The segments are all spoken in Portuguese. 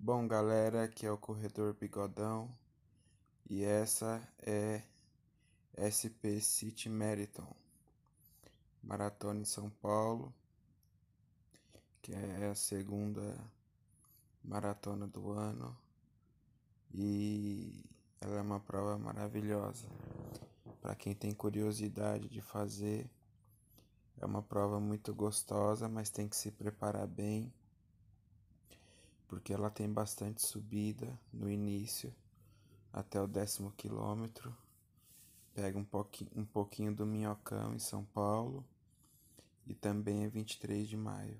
Bom, galera, aqui é o Corredor Bigodão e essa é SP City Marathon, maratona em São Paulo, que é a segunda maratona do ano e ela é uma prova maravilhosa. Para quem tem curiosidade de fazer, é uma prova muito gostosa, mas tem que se preparar bem porque ela tem bastante subida no início até o décimo quilômetro. Pega um pouquinho, um pouquinho do Minhocão em São Paulo e também é 23 de maio.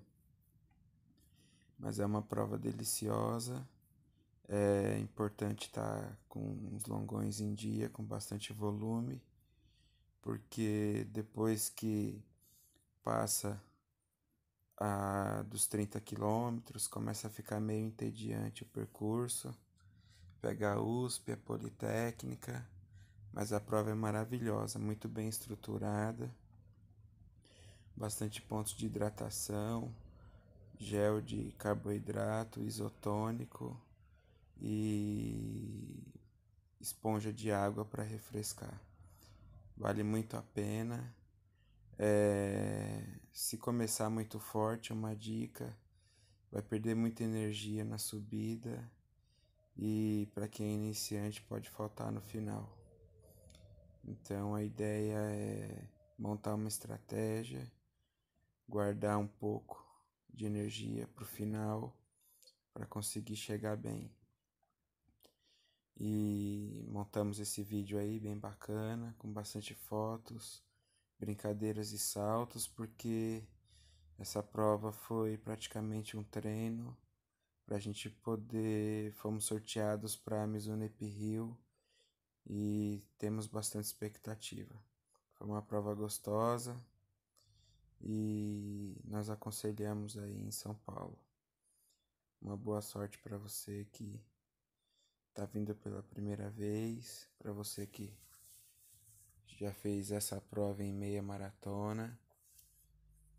Mas é uma prova deliciosa. É importante estar com uns longões em dia, com bastante volume, porque depois que passa a ah, dos 30 quilômetros, começa a ficar meio entediante o percurso. Pega a USP, a Politécnica, mas a prova é maravilhosa, muito bem estruturada, bastante pontos de hidratação, gel de carboidrato, isotônico e esponja de água para refrescar. Vale muito a pena é, se começar muito forte, é uma dica, vai perder muita energia na subida e para quem é iniciante pode faltar no final. Então a ideia é montar uma estratégia, guardar um pouco de energia para o final para conseguir chegar bem. E montamos esse vídeo aí bem bacana, com bastante fotos brincadeiras e saltos, porque essa prova foi praticamente um treino para a gente poder. Fomos sorteados para a Mizunep Ep Rio e temos bastante expectativa. Foi uma prova gostosa e nós aconselhamos aí em São Paulo. Uma boa sorte para você que está vindo pela primeira vez, para você que já fez essa prova em meia maratona.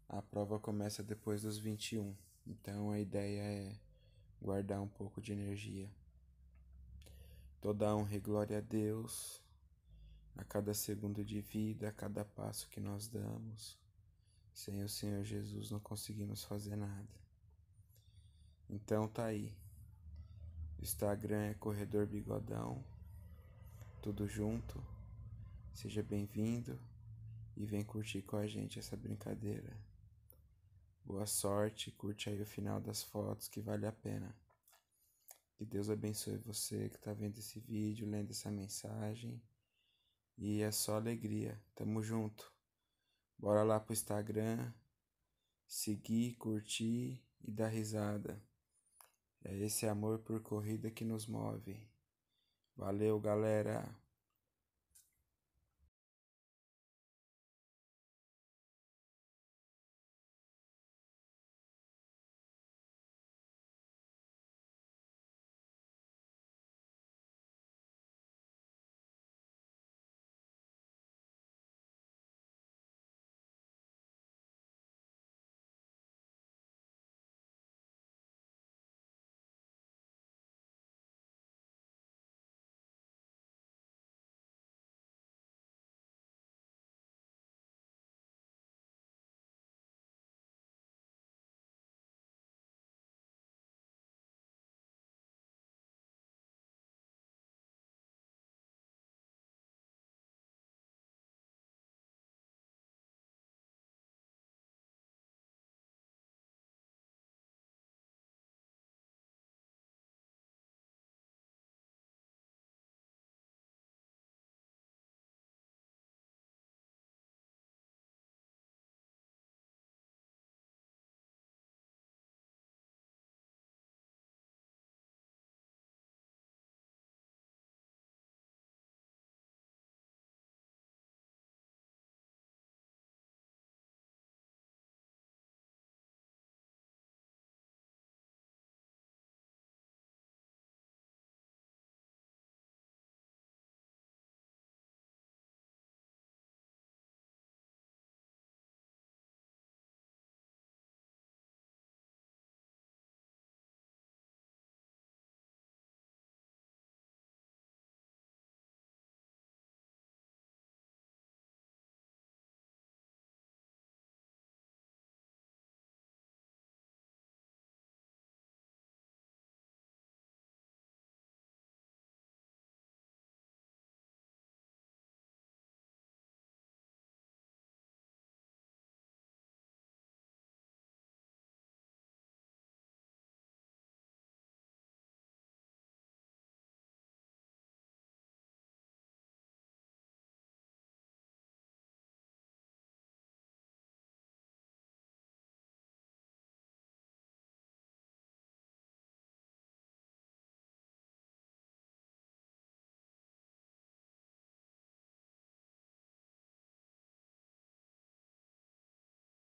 A prova começa depois dos 21, então a ideia é guardar um pouco de energia. Toda honra e glória a Deus, a cada segundo de vida, a cada passo que nós damos. Sem o Senhor Jesus não conseguimos fazer nada. Então tá aí. Instagram é Corredor Bigodão. Tudo junto. Seja bem-vindo e vem curtir com a gente essa brincadeira. Boa sorte, curte aí o final das fotos que vale a pena. Que Deus abençoe você que está vendo esse vídeo, lendo essa mensagem. E é só alegria. Tamo junto. Bora lá pro Instagram, seguir, curtir e dar risada. É esse amor por corrida que nos move. Valeu, galera!